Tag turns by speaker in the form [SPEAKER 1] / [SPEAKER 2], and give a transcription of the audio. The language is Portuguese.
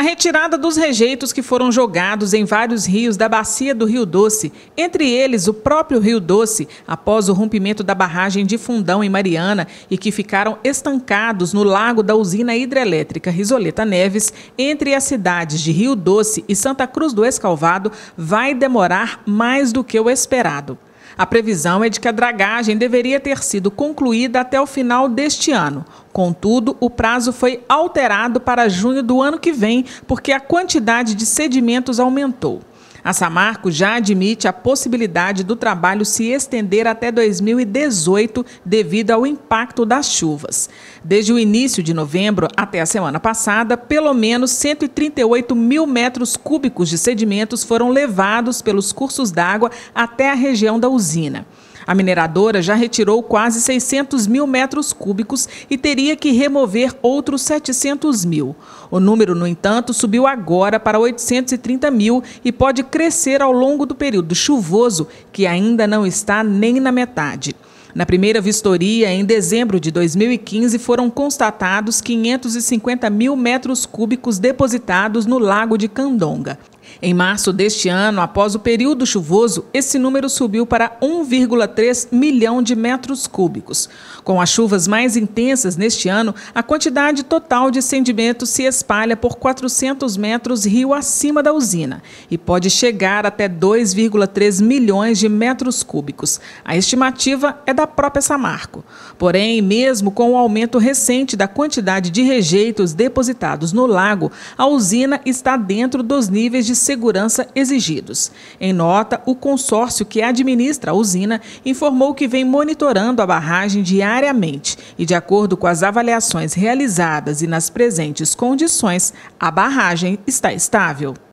[SPEAKER 1] A retirada dos rejeitos que foram jogados em vários rios da bacia do Rio Doce, entre eles o próprio Rio Doce, após o rompimento da barragem de Fundão em Mariana e que ficaram estancados no lago da usina hidrelétrica Risoleta Neves, entre as cidades de Rio Doce e Santa Cruz do Escalvado, vai demorar mais do que o esperado. A previsão é de que a dragagem deveria ter sido concluída até o final deste ano. Contudo, o prazo foi alterado para junho do ano que vem, porque a quantidade de sedimentos aumentou. A Samarco já admite a possibilidade do trabalho se estender até 2018 devido ao impacto das chuvas. Desde o início de novembro até a semana passada, pelo menos 138 mil metros cúbicos de sedimentos foram levados pelos cursos d'água até a região da usina. A mineradora já retirou quase 600 mil metros cúbicos e teria que remover outros 700 mil. O número, no entanto, subiu agora para 830 mil e pode crescer ao longo do período chuvoso, que ainda não está nem na metade. Na primeira vistoria, em dezembro de 2015, foram constatados 550 mil metros cúbicos depositados no Lago de Candonga. Em março deste ano, após o período chuvoso, esse número subiu para 1,3 milhão de metros cúbicos. Com as chuvas mais intensas neste ano, a quantidade total de sedimento se espalha por 400 metros rio acima da usina e pode chegar até 2,3 milhões de metros cúbicos. A estimativa é da própria Samarco. Porém, mesmo com o aumento recente da quantidade de rejeitos depositados no lago, a usina está dentro dos níveis de segurança exigidos. Em nota, o consórcio que administra a usina informou que vem monitorando a barragem diariamente e, de acordo com as avaliações realizadas e nas presentes condições, a barragem está estável.